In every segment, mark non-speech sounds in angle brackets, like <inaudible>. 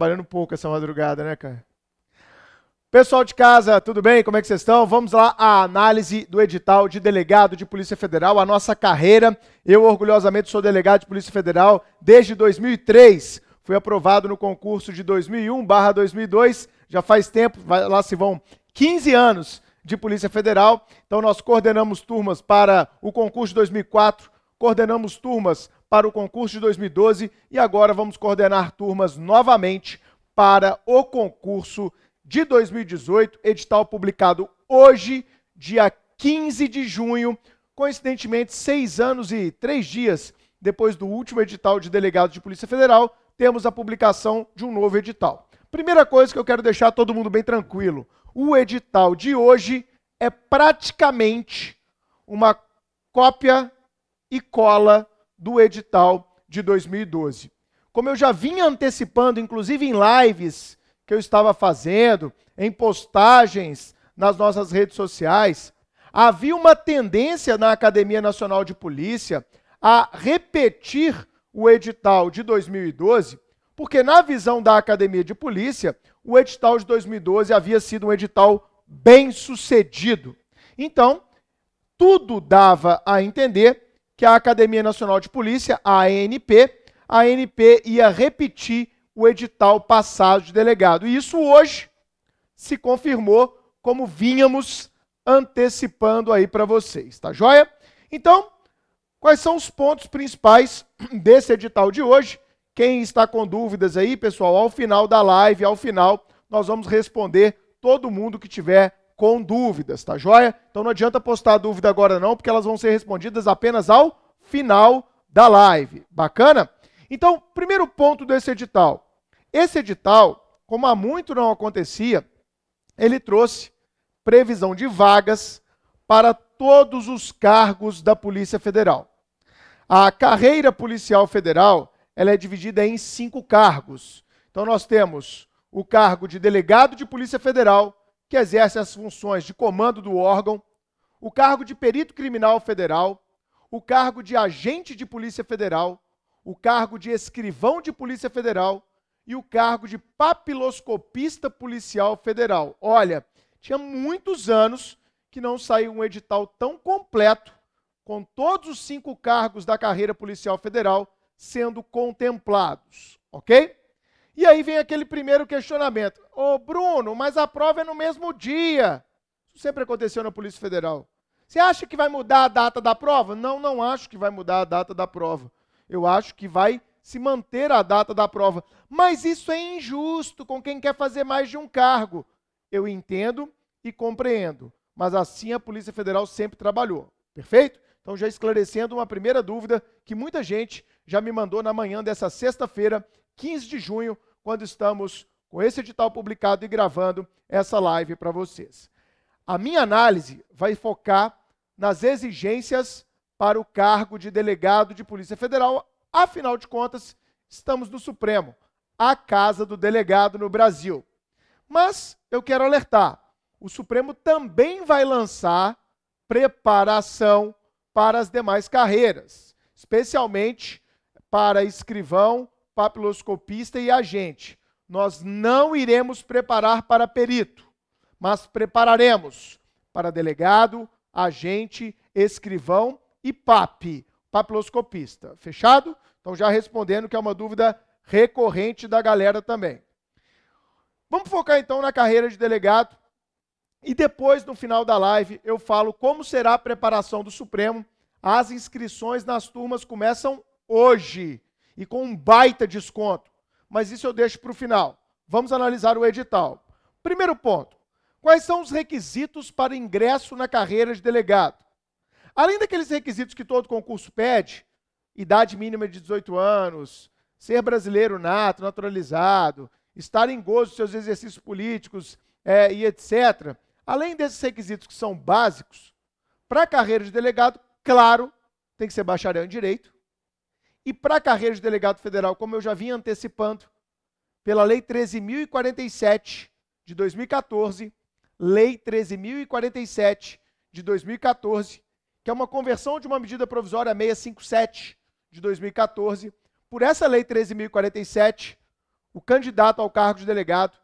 Trabalhando pouco essa madrugada, né, cara? Pessoal de casa, tudo bem? Como é que vocês estão? Vamos lá à análise do edital de delegado de Polícia Federal, a nossa carreira. Eu, orgulhosamente, sou delegado de Polícia Federal desde 2003. Fui aprovado no concurso de 2001 2002. Já faz tempo, lá se vão 15 anos de Polícia Federal. Então, nós coordenamos turmas para o concurso de 2004, coordenamos turmas para o concurso de 2012 e agora vamos coordenar turmas novamente para o concurso de 2018, edital publicado hoje, dia 15 de junho, coincidentemente seis anos e três dias depois do último edital de delegado de Polícia Federal, temos a publicação de um novo edital. Primeira coisa que eu quero deixar todo mundo bem tranquilo: o edital de hoje é praticamente uma cópia e cola do edital de 2012. Como eu já vinha antecipando, inclusive em lives que eu estava fazendo, em postagens nas nossas redes sociais, havia uma tendência na Academia Nacional de Polícia a repetir o edital de 2012, porque, na visão da Academia de Polícia, o edital de 2012 havia sido um edital bem sucedido. Então, tudo dava a entender que a Academia Nacional de Polícia, a ANP, a ANP ia repetir o edital passado de delegado. E isso hoje se confirmou como vínhamos antecipando aí para vocês, tá joia? Então, quais são os pontos principais <clears throat> desse edital de hoje? Quem está com dúvidas aí, pessoal, ao final da live, ao final, nós vamos responder todo mundo que tiver com dúvidas, tá joia? Então não adianta postar dúvida agora não, porque elas vão ser respondidas apenas ao final da live. Bacana? Então, primeiro ponto desse edital. Esse edital, como há muito não acontecia, ele trouxe previsão de vagas para todos os cargos da Polícia Federal. A carreira policial federal ela é dividida em cinco cargos. Então, nós temos o cargo de delegado de Polícia Federal, que exerce as funções de comando do órgão, o cargo de perito criminal federal, o cargo de agente de Polícia Federal, o cargo de escrivão de Polícia Federal e o cargo de papiloscopista policial federal. Olha, tinha muitos anos que não saiu um edital tão completo com todos os cinco cargos da carreira policial federal sendo contemplados, ok? E aí vem aquele primeiro questionamento: Ô oh, Bruno, mas a prova é no mesmo dia. Isso sempre aconteceu na Polícia Federal. Você acha que vai mudar a data da prova? Não, não acho que vai mudar a data da prova. Eu acho que vai se manter a data da prova. Mas isso é injusto com quem quer fazer mais de um cargo. Eu entendo e compreendo. Mas assim a Polícia Federal sempre trabalhou. Perfeito? Então, já esclarecendo uma primeira dúvida que muita gente já me mandou na manhã dessa sexta-feira, 15 de junho, quando estamos com esse edital publicado e gravando essa live para vocês. A minha análise vai focar nas exigências para o cargo de delegado de Polícia Federal. Afinal de contas, estamos no Supremo, a casa do delegado no Brasil. Mas eu quero alertar: o Supremo também vai lançar preparação para as demais carreiras, especialmente para escrivão, papiloscopista e agente. Nós não iremos preparar para perito, mas prepararemos para delegado, agente, escrivão e PAP, papiloscopista. Fechado? Então, já respondendo, que é uma dúvida recorrente da galera também. Vamos focar então na carreira de delegado. E depois, no final da live, eu falo como será a preparação do Supremo. As inscrições nas turmas começam hoje e com um baita desconto. Mas isso eu deixo para o final. Vamos analisar o edital. Primeiro ponto: quais são os requisitos para ingresso na carreira de delegado? Além daqueles requisitos que todo concurso pede, idade mínima de 18 anos, ser brasileiro nato, naturalizado, estar em gozo dos seus exercícios políticos é, e etc. Além desses requisitos que são básicos, para a carreira de delegado, claro, tem que ser bacharel em direito, e para a carreira de delegado federal, como eu já vinha antecipando, pela Lei 13.047 de 2014, Lei 13.047 de 2014, que é uma conversão de uma medida provisória 657 de 2014. Por essa Lei 13.047, o candidato ao cargo de delegado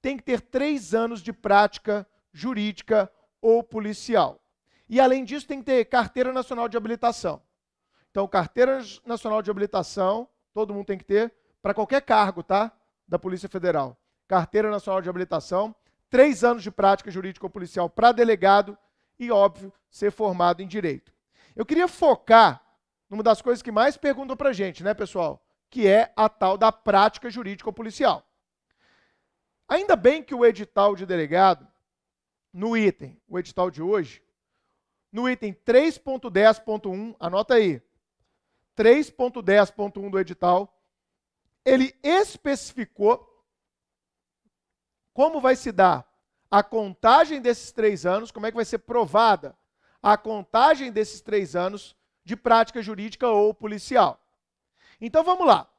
tem que ter três anos de prática jurídica ou policial. E, além disso, tem que ter carteira nacional de habilitação. Então, carteira nacional de habilitação, todo mundo tem que ter, para qualquer cargo, tá? Da Polícia Federal. Carteira nacional de habilitação, três anos de prática jurídico-policial para delegado e, óbvio, ser formado em direito. Eu queria focar numa das coisas que mais perguntam para gente, né, pessoal? Que é a tal da prática jurídico-policial. Ainda bem que o edital de delegado, no item, o edital de hoje, no item 3.10.1, anota aí, 3.10.1 do edital, ele especificou como vai se dar a contagem desses três anos, como é que vai ser provada a contagem desses três anos de prática jurídica ou policial. Então vamos lá.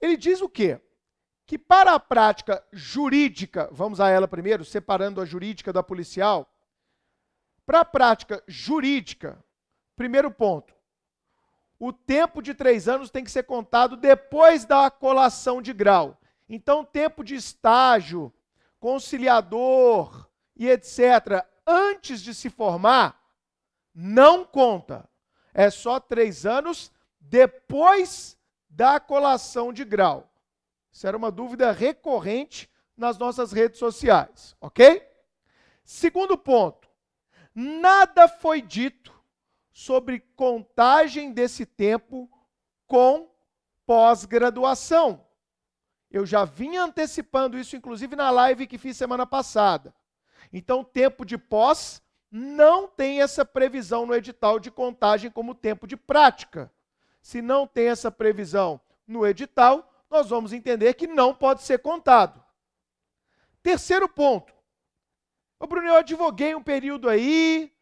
Ele diz o quê? Que para a prática jurídica, vamos a ela primeiro, separando a jurídica da policial, para a prática jurídica, primeiro ponto, o tempo de três anos tem que ser contado depois da colação de grau. Então, tempo de estágio, conciliador e etc., antes de se formar, não conta. É só três anos depois da colação de grau. Isso era uma dúvida recorrente nas nossas redes sociais, ok? Segundo ponto: nada foi dito sobre contagem desse tempo com pós-graduação. Eu já vinha antecipando isso, inclusive, na live que fiz semana passada. Então, tempo de pós não tem essa previsão no edital de contagem como tempo de prática. Se não tem essa previsão no edital, nós vamos entender que não pode ser contado. Terceiro ponto. Ô, Bruno, eu advoguei um período aí,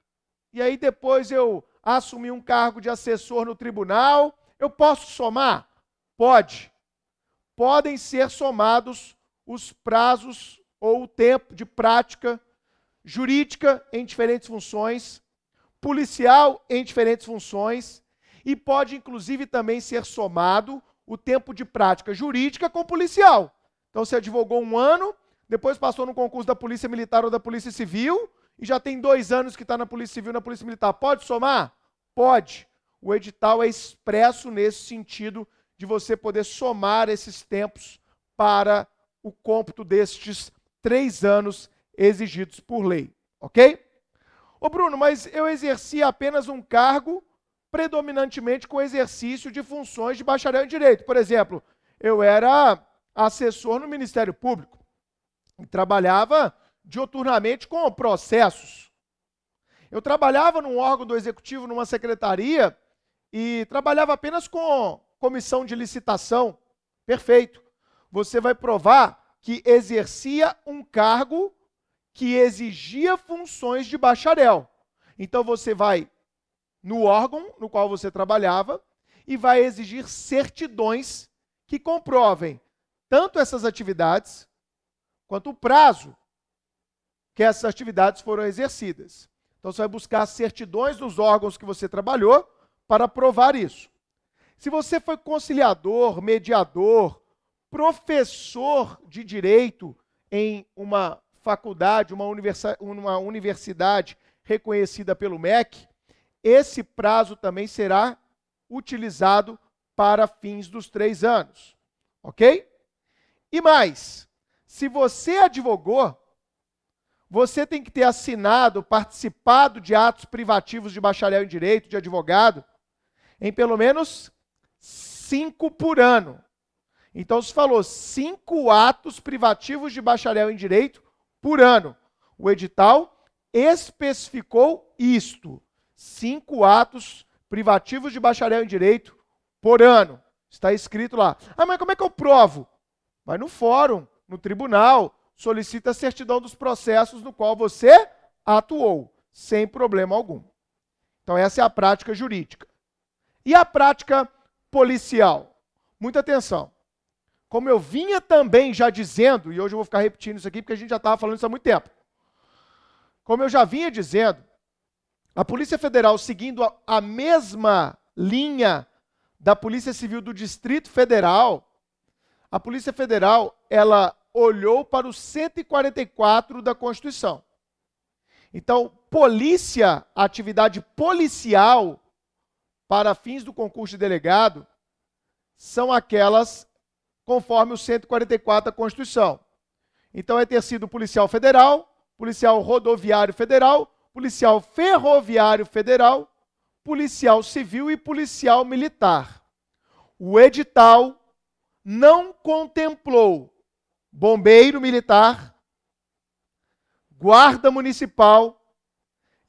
e aí depois eu assumir um cargo de assessor no tribunal. Eu posso somar? Pode. Podem ser somados os prazos ou o tempo de prática jurídica em diferentes funções, policial em diferentes funções, e pode inclusive também ser somado o tempo de prática jurídica com policial. Então, você advogou um ano, depois passou no concurso da Polícia Militar ou da Polícia Civil, e já tem dois anos que está na Polícia Civil e na Polícia Militar. Pode somar? Pode. O edital é expresso nesse sentido de você poder somar esses tempos para o cômputo destes três anos exigidos por lei. Ok? Ô Bruno, mas eu exercia apenas um cargo predominantemente com exercício de funções de bacharel em direito. Por exemplo, eu era assessor no Ministério Público e trabalhava dioturnamente com processos. Eu trabalhava num órgão do executivo, numa secretaria, e trabalhava apenas com comissão de licitação. Perfeito. Você vai provar que exercia um cargo que exigia funções de bacharel. Então você vai no órgão no qual você trabalhava e vai exigir certidões que comprovem tanto essas atividades quanto o prazo que essas atividades foram exercidas. Então você vai buscar certidões dos órgãos que você trabalhou para provar isso. Se você foi conciliador, mediador, professor de direito em uma faculdade, uma, universidade, uma universidade reconhecida pelo MEC, esse prazo também será utilizado para fins dos três anos. Ok? E mais, se você advogou, você tem que ter assinado, participado de atos privativos de bacharel em direito, de advogado, em pelo menos cinco por ano. Então se falou cinco atos privativos de bacharel em direito por ano. O edital especificou isto: cinco atos privativos de bacharel em direito por ano. Está escrito lá. Ah, mas como é que eu provo? Vai no fórum, no tribunal, solicita a certidão dos processos no qual você atuou, sem problema algum. Então, essa é a prática jurídica. E a prática policial? Muita atenção. Como eu vinha também já dizendo, e hoje eu vou ficar repetindo isso aqui porque a gente já estava falando isso há muito tempo. Como eu já vinha dizendo, a Polícia Federal, seguindo a, mesma linha da Polícia Civil do Distrito Federal, a Polícia Federal, ela olhou para o 144 da Constituição. Então, polícia, atividade policial para fins do concurso de delegado, são aquelas conforme o 144 da Constituição. Então, é ter sido policial federal, policial rodoviário federal, policial ferroviário federal, policial civil e policial militar. O edital não contemplou bombeiro militar, guarda municipal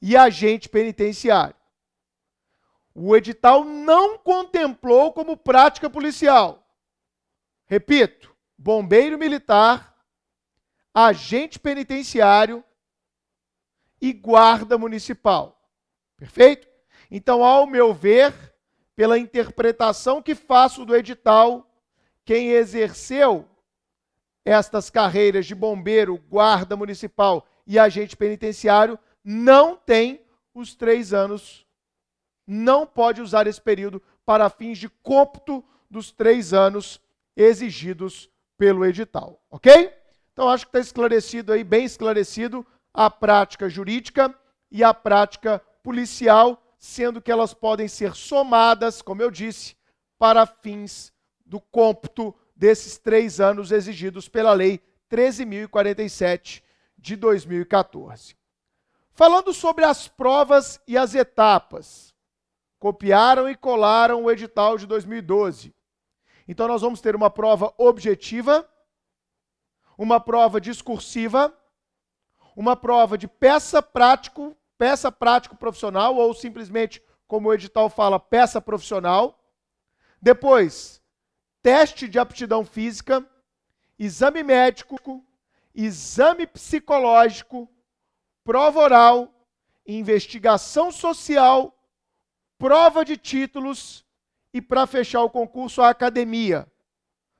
e agente penitenciário. O edital não contemplou como prática policial. Repito, bombeiro militar, agente penitenciário e guarda municipal. Perfeito? Então, ao meu ver, pela interpretação que faço do edital, quem exerceu estas carreiras de bombeiro, guarda municipal e agente penitenciário não têm os três anos, não pode usar esse período para fins de cômputo dos três anos exigidos pelo edital, ok? Então acho que está esclarecido aí, bem esclarecido, a prática jurídica e a prática policial, sendo que elas podem ser somadas, como eu disse, para fins do cômputo desses três anos exigidos pela Lei 13.047 de 2014. Falando sobre as provas e as etapas, copiaram e colaram o edital de 2012. Então, nós vamos ter uma prova objetiva, uma prova discursiva, uma prova de peça prático, peça prático profissional, ou simplesmente, como o edital fala, peça profissional. Depois, teste de aptidão física, exame médico, exame psicológico, prova oral, investigação social, prova de títulos e, para fechar o concurso, a academia.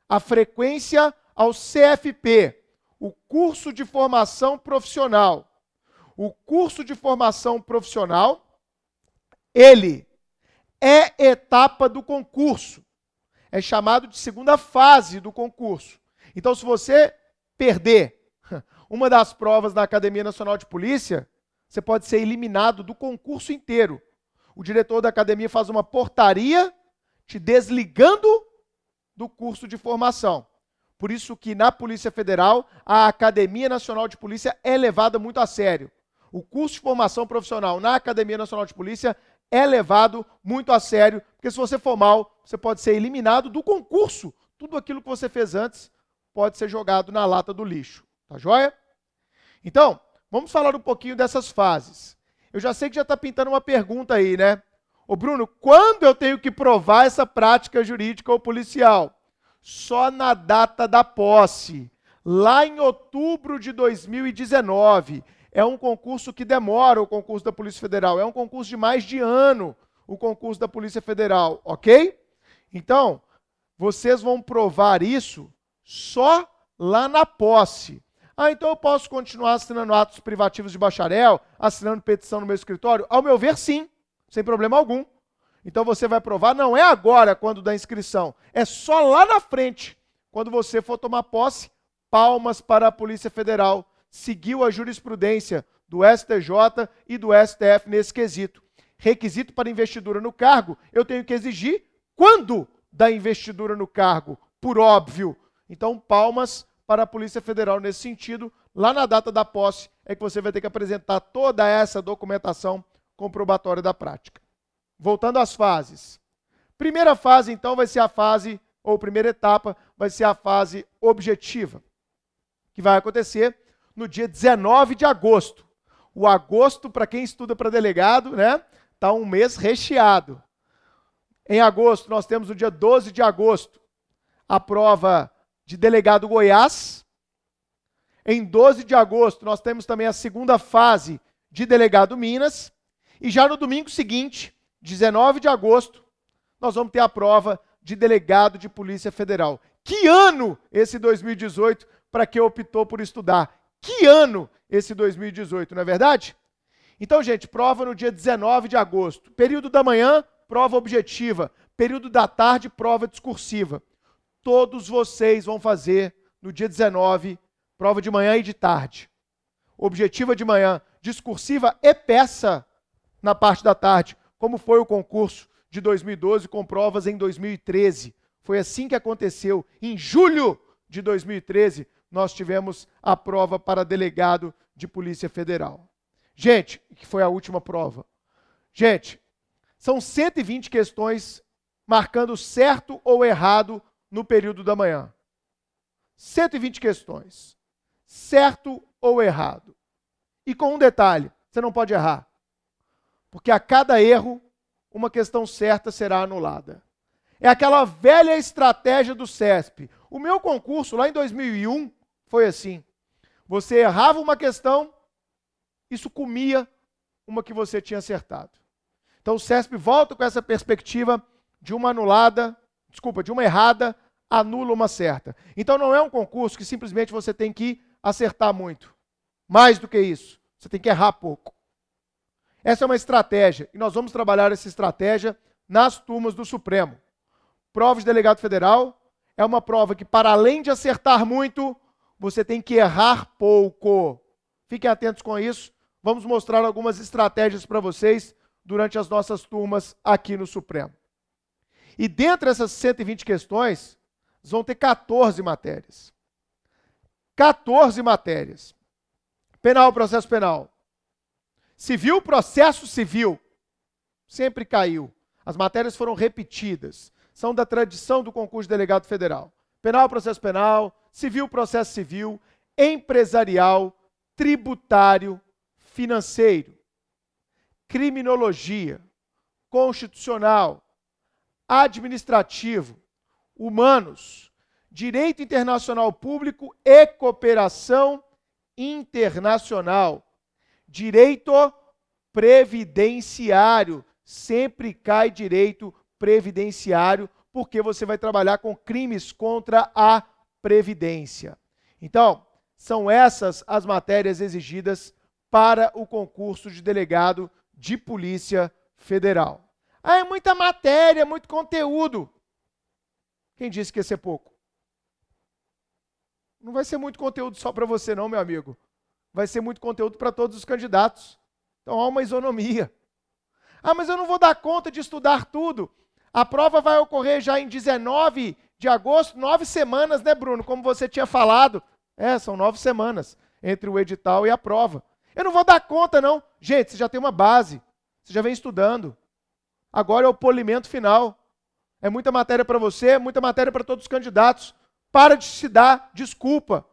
A frequência ao CFP, o curso de formação profissional. O curso de formação profissional, ele é etapa do concurso é chamado de segunda fase do concurso. Então, se você perder <laughs> uma das provas da Academia Nacional de Polícia, você pode ser eliminado do concurso inteiro. O diretor da academia faz uma portaria te desligando do curso de formação. Por isso que na Polícia Federal, a Academia Nacional de Polícia é levada muito a sério. O curso de formação profissional na Academia Nacional de Polícia é levado muito a sério, porque se você for mal, você pode ser eliminado do concurso. Tudo aquilo que você fez antes pode ser jogado na lata do lixo. Tá joia? Então, vamos falar um pouquinho dessas fases. Eu já sei que já está pintando uma pergunta aí, né? Ô Bruno, quando eu tenho que provar essa prática jurídica ou policial? Só na data da posse, lá em outubro de 2019. É um concurso que demora o concurso da Polícia Federal. É um concurso de mais de ano o concurso da Polícia Federal, ok? Então, vocês vão provar isso só lá na posse. Ah, então eu posso continuar assinando atos privativos de bacharel, assinando petição no meu escritório? Ao meu ver, sim, sem problema algum. Então você vai provar, não é agora quando da inscrição, é só lá na frente, quando você for tomar posse. Palmas para a Polícia Federal seguiu a jurisprudência do STJ e do STF nesse quesito. Requisito para investidura no cargo, eu tenho que exigir quando da investidura no cargo, por óbvio. Então, palmas para a Polícia Federal nesse sentido. Lá na data da posse é que você vai ter que apresentar toda essa documentação comprobatória da prática. Voltando às fases. Primeira fase, então, vai ser a fase, ou primeira etapa, vai ser a fase objetiva, que vai acontecer no dia 19 de agosto. O agosto, para quem estuda para delegado, né? Está um mês recheado. Em agosto, nós temos no dia 12 de agosto a prova de delegado Goiás. Em 12 de agosto, nós temos também a segunda fase de delegado Minas. E já no domingo seguinte, 19 de agosto, nós vamos ter a prova de delegado de Polícia Federal. Que ano esse 2018 para quem optou por estudar? Que ano esse 2018, não é verdade? Então, gente, prova no dia 19 de agosto. Período da manhã, prova objetiva. Período da tarde, prova discursiva. Todos vocês vão fazer no dia 19, prova de manhã e de tarde. Objetiva de manhã, discursiva e peça na parte da tarde, como foi o concurso de 2012 com provas em 2013. Foi assim que aconteceu. Em julho de 2013, nós tivemos a prova para delegado de Polícia Federal. Gente, que foi a última prova. Gente, são 120 questões marcando certo ou errado no período da manhã. 120 questões. Certo ou errado. E com um detalhe, você não pode errar. Porque a cada erro, uma questão certa será anulada. É aquela velha estratégia do CESP. O meu concurso lá em 2001 foi assim. Você errava uma questão, isso comia uma que você tinha acertado. Então o CESP volta com essa perspectiva de uma anulada, desculpa, de uma errada, anula uma certa. Então não é um concurso que simplesmente você tem que acertar muito. Mais do que isso, você tem que errar pouco. Essa é uma estratégia e nós vamos trabalhar essa estratégia nas turmas do Supremo. Prova de delegado federal é uma prova que, para além de acertar muito, você tem que errar pouco. Fiquem atentos com isso. Vamos mostrar algumas estratégias para vocês durante as nossas turmas aqui no Supremo. E dentre essas 120 questões, vão ter 14 matérias. 14 matérias. Penal, processo penal. Civil, processo civil. Sempre caiu. As matérias foram repetidas. São da tradição do concurso de delegado federal penal, processo penal, civil, processo civil, empresarial, tributário, financeiro, criminologia, constitucional, administrativo, humanos, direito internacional público e cooperação internacional, direito previdenciário, sempre cai direito previdenciário porque você vai trabalhar com crimes contra a Previdência. Então, são essas as matérias exigidas para o concurso de delegado de Polícia Federal. Ah, é muita matéria, é muito conteúdo. Quem disse que ia ser pouco? Não vai ser muito conteúdo só para você, não, meu amigo. Vai ser muito conteúdo para todos os candidatos. Então há uma isonomia. Ah, mas eu não vou dar conta de estudar tudo. A prova vai ocorrer já em 19 de agosto, nove semanas, né, Bruno? Como você tinha falado. É, são nove semanas entre o edital e a prova. Eu não vou dar conta, não. Gente, você já tem uma base, você já vem estudando. Agora é o polimento final. É muita matéria para você, muita matéria para todos os candidatos. Para de se dar desculpa.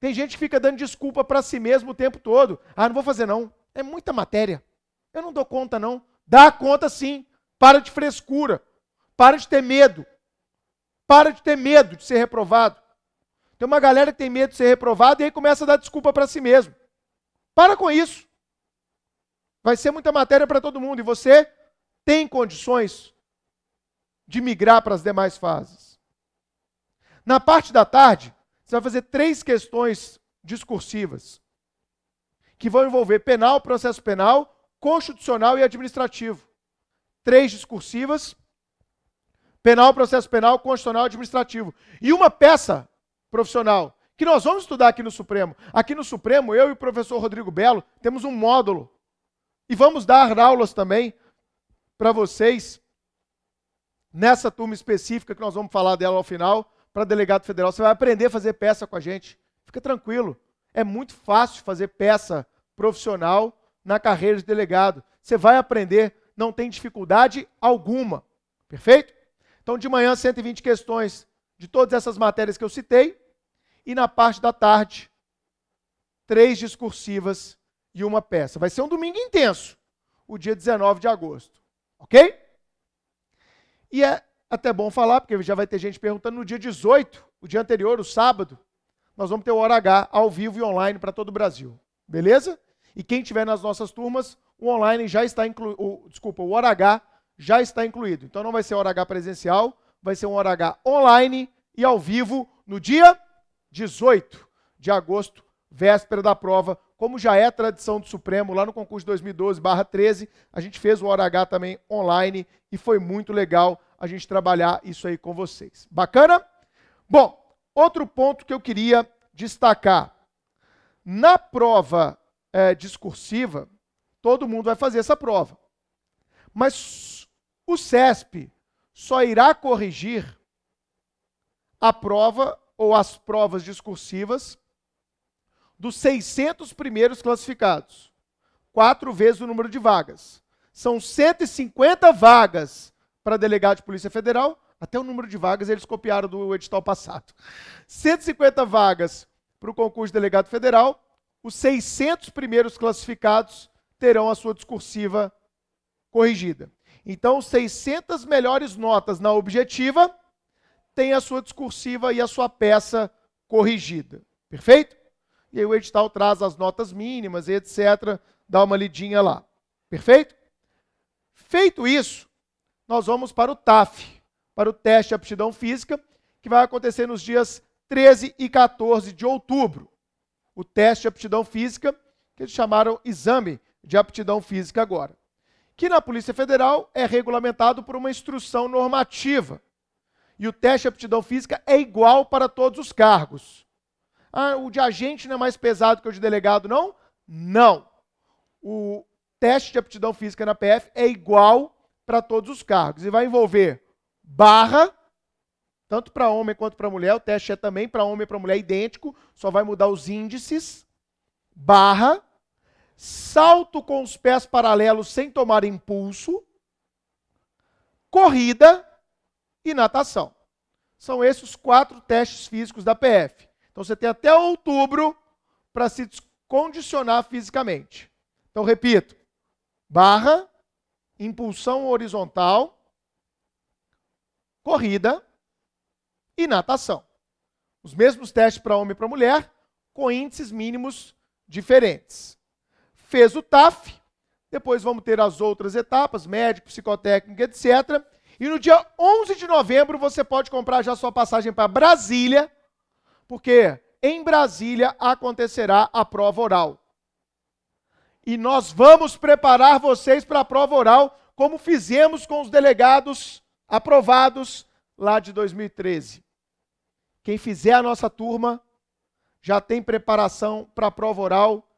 Tem gente que fica dando desculpa para si mesmo o tempo todo. Ah, não vou fazer não. É muita matéria. Eu não dou conta não. Dá conta sim. Para de frescura. Para de ter medo. Para de ter medo de ser reprovado. Tem uma galera que tem medo de ser reprovado e aí começa a dar desculpa para si mesmo. Para com isso. Vai ser muita matéria para todo mundo e você tem condições de migrar para as demais fases. Na parte da tarde, você vai fazer três questões discursivas que vão envolver penal, processo penal, constitucional e administrativo três discursivas, penal, processo penal, constitucional e administrativo. E uma peça profissional, que nós vamos estudar aqui no Supremo. Aqui no Supremo, eu e o professor Rodrigo Belo temos um módulo. E vamos dar aulas também para vocês nessa turma específica que nós vamos falar dela ao final, para delegado federal. Você vai aprender a fazer peça com a gente. Fica tranquilo. É muito fácil fazer peça profissional na carreira de delegado. Você vai aprender não tem dificuldade alguma. Perfeito? Então, de manhã, 120 questões de todas essas matérias que eu citei. E na parte da tarde, três discursivas e uma peça. Vai ser um domingo intenso, o dia 19 de agosto. Ok? E é até bom falar, porque já vai ter gente perguntando no dia 18, o dia anterior, o sábado, nós vamos ter o Hora H ao vivo e online para todo o Brasil. Beleza? E quem tiver nas nossas turmas, o online já está incluído, desculpa, o hora H já está incluído. Então não vai ser hora H presencial, vai ser um hora online e ao vivo no dia 18 de agosto, véspera da prova. Como já é tradição do Supremo, lá no concurso 2012/13, a gente fez o hora H também online e foi muito legal a gente trabalhar isso aí com vocês. Bacana? Bom, outro ponto que eu queria destacar. Na prova é, discursiva, todo mundo vai fazer essa prova. Mas o CESP só irá corrigir a prova ou as provas discursivas dos 600 primeiros classificados, quatro vezes o número de vagas. São 150 vagas para delegado de Polícia Federal, até o número de vagas eles copiaram do edital passado. 150 vagas para o concurso de delegado federal os 600 primeiros classificados terão a sua discursiva corrigida. Então, 600 melhores notas na objetiva têm a sua discursiva e a sua peça corrigida. Perfeito? E aí o edital traz as notas mínimas e etc. Dá uma lidinha lá. Perfeito? Feito isso, nós vamos para o TAF, para o teste de aptidão física, que vai acontecer nos dias 13 e 14 de outubro o teste de aptidão física, que eles chamaram exame de aptidão física agora, que na Polícia Federal é regulamentado por uma instrução normativa. E o teste de aptidão física é igual para todos os cargos. Ah, o de agente não é mais pesado que o de delegado, não? Não. O teste de aptidão física na PF é igual para todos os cargos e vai envolver barra tanto para homem quanto para mulher, o teste é também para homem e para mulher idêntico, só vai mudar os índices, barra, salto com os pés paralelos sem tomar impulso, corrida e natação. São esses os quatro testes físicos da PF. Então você tem até outubro para se condicionar fisicamente. Então repito: barra, impulsão horizontal, corrida, e natação. Os mesmos testes para homem e para mulher, com índices mínimos diferentes. Fez o TAF, depois vamos ter as outras etapas, médico, psicotécnico, etc. E no dia 11 de novembro você pode comprar já sua passagem para Brasília, porque em Brasília acontecerá a prova oral. E nós vamos preparar vocês para a prova oral, como fizemos com os delegados aprovados lá de 2013. Quem fizer a nossa turma já tem preparação para a prova oral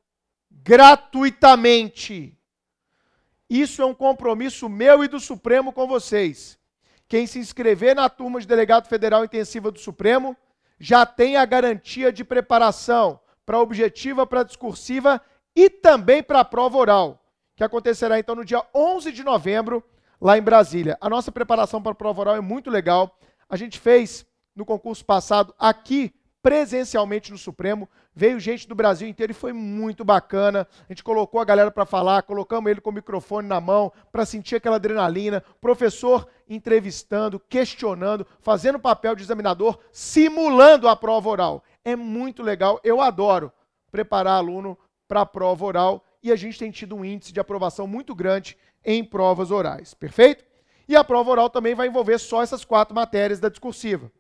gratuitamente. Isso é um compromisso meu e do Supremo com vocês. Quem se inscrever na turma de delegado federal intensiva do Supremo já tem a garantia de preparação para objetiva, para discursiva e também para a prova oral, que acontecerá então no dia 11 de novembro lá em Brasília. A nossa preparação para a prova oral é muito legal. A gente fez no concurso passado aqui presencialmente no Supremo. Veio gente do Brasil inteiro e foi muito bacana. A gente colocou a galera para falar, colocamos ele com o microfone na mão para sentir aquela adrenalina. Professor entrevistando, questionando, fazendo papel de examinador, simulando a prova oral. É muito legal, eu adoro preparar aluno para a prova oral e a gente tem tido um índice de aprovação muito grande em provas orais, perfeito? E a prova oral também vai envolver só essas quatro matérias da discursiva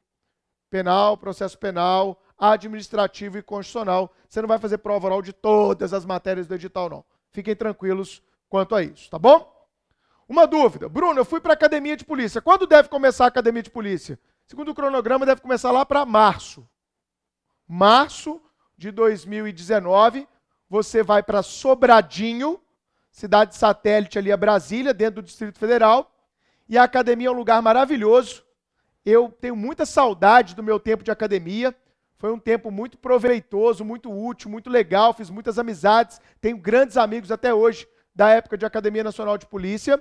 penal, processo penal, administrativo e constitucional. Você não vai fazer prova oral de todas as matérias do edital, não. Fiquem tranquilos quanto a isso, tá bom? Uma dúvida. Bruno, eu fui para a academia de polícia. Quando deve começar a academia de polícia? Segundo o cronograma, deve começar lá para março. Março de 2019, você vai para Sobradinho, cidade satélite ali a Brasília, dentro do Distrito Federal. E a academia é um lugar maravilhoso eu tenho muita saudade do meu tempo de academia. Foi um tempo muito proveitoso, muito útil, muito legal. Fiz muitas amizades. Tenho grandes amigos até hoje da época de Academia Nacional de Polícia.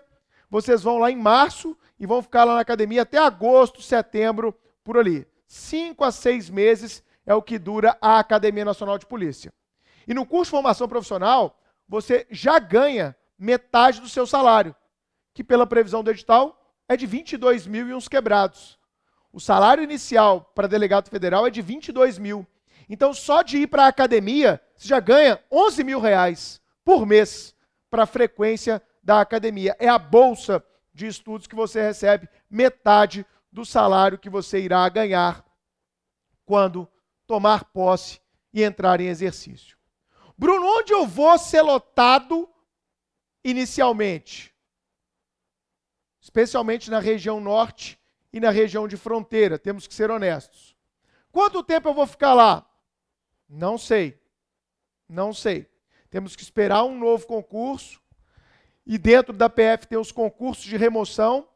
Vocês vão lá em março e vão ficar lá na academia até agosto, setembro, por ali. Cinco a seis meses é o que dura a Academia Nacional de Polícia. E no curso de formação profissional, você já ganha metade do seu salário, que pela previsão do edital é de 22 mil e uns quebrados. O salário inicial para delegado federal é de 22 mil. Então, só de ir para a academia, você já ganha 11 mil reais por mês para a frequência da academia. É a bolsa de estudos que você recebe, metade do salário que você irá ganhar quando tomar posse e entrar em exercício. Bruno, onde eu vou ser lotado inicialmente? Especialmente na região norte e na região de fronteira, temos que ser honestos. Quanto tempo eu vou ficar lá? Não sei. Não sei. Temos que esperar um novo concurso e dentro da PF tem os concursos de remoção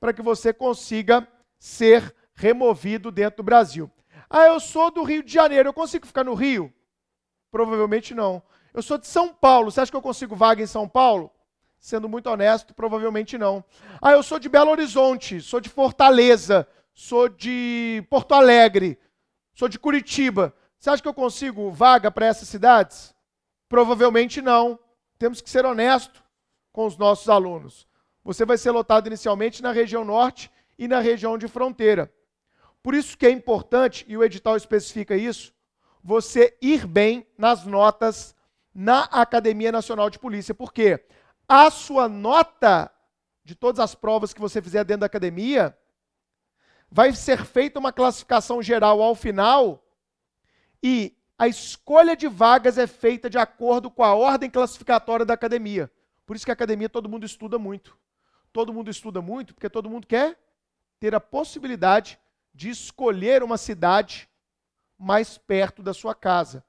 para que você consiga ser removido dentro do Brasil. Ah, eu sou do Rio de Janeiro, eu consigo ficar no Rio? Provavelmente não. Eu sou de São Paulo, você acha que eu consigo vaga em São Paulo? Sendo muito honesto, provavelmente não. Ah, eu sou de Belo Horizonte, sou de Fortaleza, sou de Porto Alegre, sou de Curitiba. Você acha que eu consigo vaga para essas cidades? Provavelmente não. Temos que ser honesto com os nossos alunos. Você vai ser lotado inicialmente na região norte e na região de fronteira. Por isso que é importante, e o edital especifica isso, você ir bem nas notas na Academia Nacional de Polícia. Por quê? a sua nota de todas as provas que você fizer dentro da academia, vai ser feita uma classificação geral ao final e a escolha de vagas é feita de acordo com a ordem classificatória da academia. Por isso que a academia todo mundo estuda muito. Todo mundo estuda muito porque todo mundo quer ter a possibilidade de escolher uma cidade mais perto da sua casa.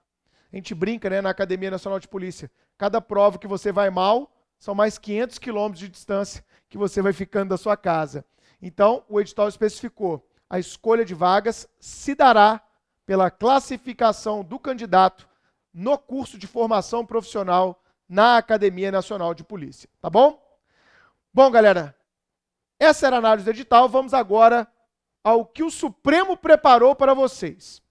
A gente brinca né, na Academia Nacional de Polícia. Cada prova que você vai mal, são mais 500 quilômetros de distância que você vai ficando da sua casa. Então, o edital especificou: a escolha de vagas se dará pela classificação do candidato no curso de formação profissional na Academia Nacional de Polícia. Tá bom? Bom, galera, essa era a análise do edital. Vamos agora ao que o Supremo preparou para vocês.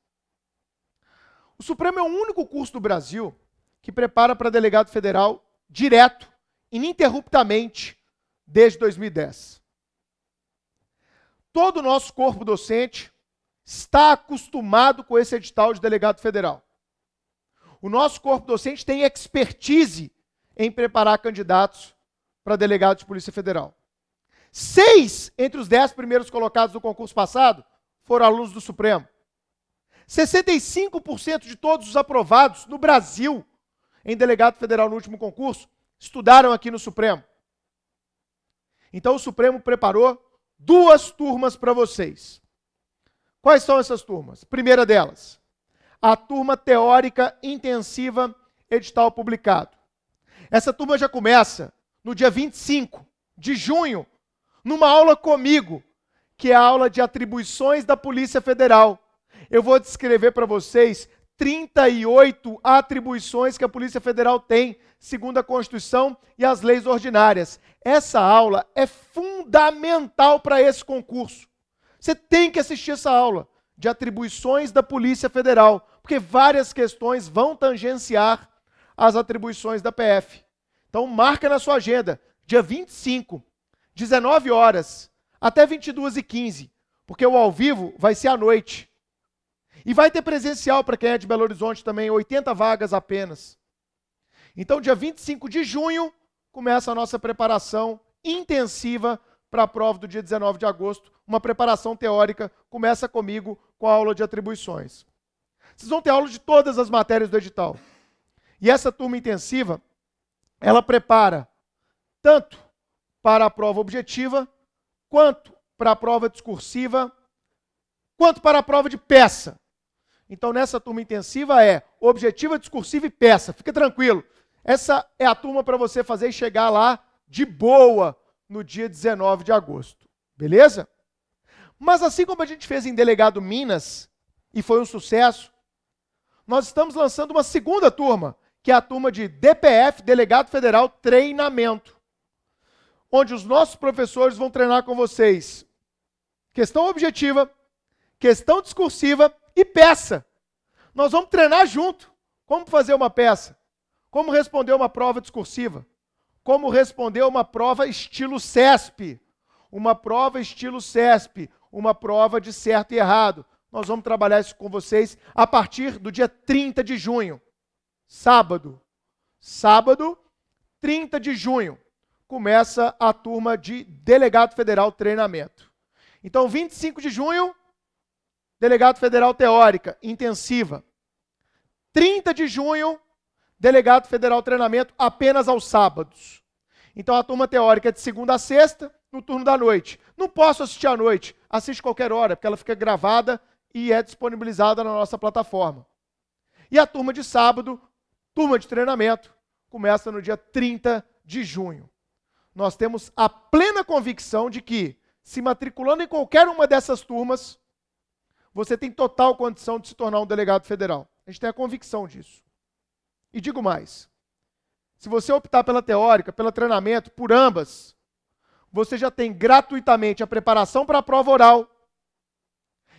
O Supremo é o único curso do Brasil que prepara para delegado federal direto ininterruptamente desde 2010. Todo o nosso corpo docente está acostumado com esse edital de delegado federal. O nosso corpo docente tem expertise em preparar candidatos para delegado de Polícia Federal. Seis entre os dez primeiros colocados do concurso passado foram alunos do Supremo. 65% de todos os aprovados no Brasil em delegado federal no último concurso estudaram aqui no Supremo. Então o Supremo preparou duas turmas para vocês. Quais são essas turmas? Primeira delas, a turma teórica intensiva edital publicado. Essa turma já começa no dia 25 de junho, numa aula comigo, que é a aula de atribuições da Polícia Federal. Eu vou descrever para vocês 38 atribuições que a Polícia Federal tem, segundo a Constituição e as leis ordinárias. Essa aula é fundamental para esse concurso. Você tem que assistir essa aula de atribuições da Polícia Federal, porque várias questões vão tangenciar as atribuições da PF. Então, marca na sua agenda, dia 25, 19 horas, até 22h15, porque o ao vivo vai ser à noite. E vai ter presencial para quem é de Belo Horizonte também, 80 vagas apenas. Então, dia 25 de junho, começa a nossa preparação intensiva para a prova do dia 19 de agosto. Uma preparação teórica começa comigo com a aula de atribuições. Vocês vão ter aula de todas as matérias do edital. E essa turma intensiva, ela prepara tanto para a prova objetiva, quanto para a prova discursiva, quanto para a prova de peça. Então, nessa turma intensiva é objetiva, discursiva e peça. Fica tranquilo. Essa é a turma para você fazer e chegar lá de boa no dia 19 de agosto. Beleza? Mas assim como a gente fez em Delegado Minas, e foi um sucesso, nós estamos lançando uma segunda turma, que é a turma de DPF, Delegado Federal Treinamento, onde os nossos professores vão treinar com vocês questão objetiva, questão discursiva e peça. Nós vamos treinar junto. Como fazer uma peça? Como responder uma prova discursiva? Como responder uma prova estilo CESP? Uma prova estilo CESP, uma prova de certo e errado. Nós vamos trabalhar isso com vocês a partir do dia 30 de junho. Sábado. Sábado, 30 de junho, começa a turma de delegado federal treinamento. Então, 25 de junho, delegado federal teórica, intensiva. 30 de junho, delegado federal treinamento apenas aos sábados. Então a turma teórica é de segunda a sexta, no turno da noite. Não posso assistir à noite, assiste qualquer hora, porque ela fica gravada e é disponibilizada na nossa plataforma. E a turma de sábado, turma de treinamento, começa no dia 30 de junho. Nós temos a plena convicção de que, se matriculando em qualquer uma dessas turmas, você tem total condição de se tornar um delegado federal. A gente tem a convicção disso. E digo mais: se você optar pela teórica, pelo treinamento, por ambas, você já tem gratuitamente a preparação para a prova oral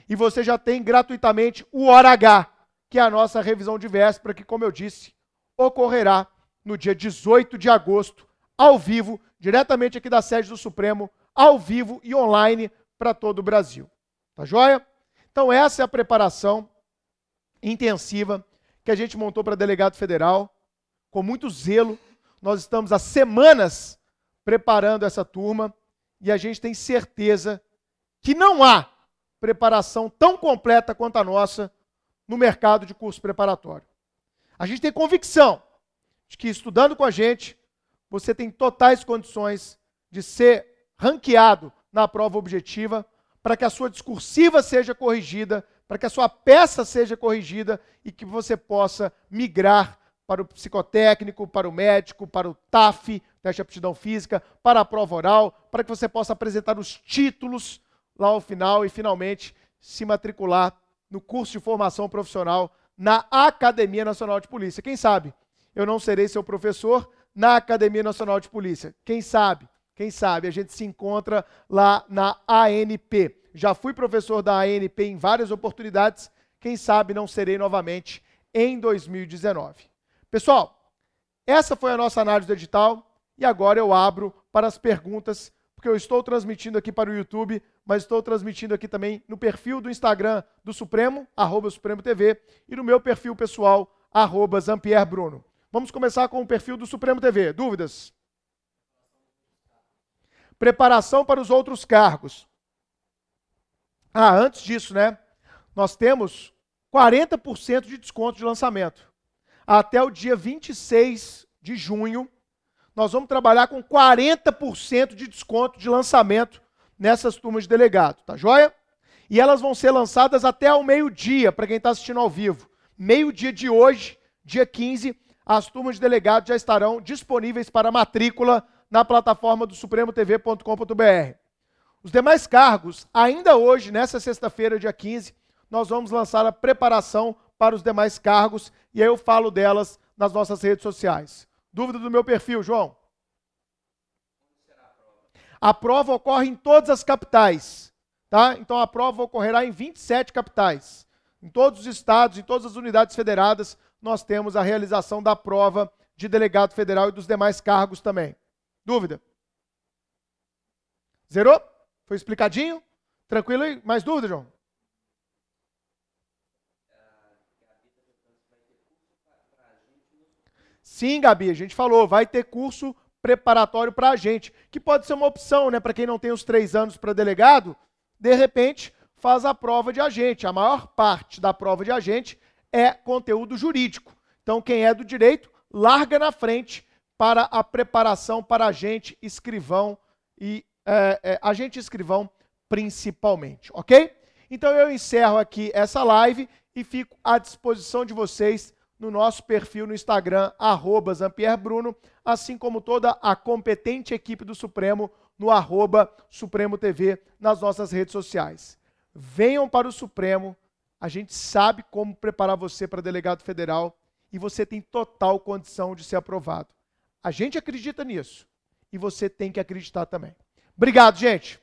e você já tem gratuitamente o Hora H, que é a nossa revisão de véspera, que, como eu disse, ocorrerá no dia 18 de agosto, ao vivo, diretamente aqui da sede do Supremo, ao vivo e online para todo o Brasil. Tá joia? Então, essa é a preparação intensiva que a gente montou para delegado federal, com muito zelo. Nós estamos há semanas preparando essa turma e a gente tem certeza que não há preparação tão completa quanto a nossa no mercado de curso preparatório. A gente tem convicção de que estudando com a gente, você tem totais condições de ser ranqueado na prova objetiva para que a sua discursiva seja corrigida, para que a sua peça seja corrigida e que você possa migrar para o psicotécnico, para o médico, para o TAF, teste né, de aptidão física, para a prova oral, para que você possa apresentar os títulos lá ao final e finalmente se matricular no curso de formação profissional na Academia Nacional de Polícia. Quem sabe? Eu não serei seu professor na Academia Nacional de Polícia. Quem sabe? Quem sabe a gente se encontra lá na ANP. Já fui professor da ANP em várias oportunidades, quem sabe não serei novamente em 2019. Pessoal, essa foi a nossa análise do edital e agora eu abro para as perguntas, porque eu estou transmitindo aqui para o YouTube, mas estou transmitindo aqui também no perfil do Instagram do Supremo, arroba Supremo TV, e no meu perfil pessoal, arroba Zampierre Bruno. Vamos começar com o perfil do Supremo TV. Dúvidas? Preparação para os outros cargos. Ah, antes disso, né? Nós temos 40% de desconto de lançamento. Até o dia 26 de junho, nós vamos trabalhar com 40% de desconto de lançamento nessas turmas de delegado, tá joia? E elas vão ser lançadas até ao meio-dia, para quem está assistindo ao vivo. Meio-dia de hoje, dia 15, as turmas de delegado já estarão disponíveis para matrícula na plataforma do supremotv.com.br. Os demais cargos, ainda hoje, nessa sexta-feira, dia 15, nós vamos lançar a preparação para os demais cargos e aí eu falo delas nas nossas redes sociais. Dúvida do meu perfil, João? A prova ocorre em todas as capitais, tá? Então a prova ocorrerá em 27 capitais. Em todos os estados, em todas as unidades federadas, nós temos a realização da prova de delegado federal e dos demais cargos também. Dúvida? Zerou? Foi explicadinho? Tranquilo aí? Mais dúvida, João? Sim, Gabi, a gente falou, vai ter curso preparatório para a gente, que pode ser uma opção, né? Para quem não tem os três anos para delegado, de repente faz a prova de agente. A maior parte da prova de agente é conteúdo jurídico. Então, quem é do direito, larga na frente para a preparação para agente escrivão e é, é, agente escrivão principalmente, ok? Então eu encerro aqui essa live e fico à disposição de vocês no nosso perfil no Instagram, arroba Bruno, assim como toda a competente equipe do Supremo no arroba Supremo TV nas nossas redes sociais. Venham para o Supremo, a gente sabe como preparar você para delegado federal e você tem total condição de ser aprovado. A gente acredita nisso e você tem que acreditar também. Obrigado, gente.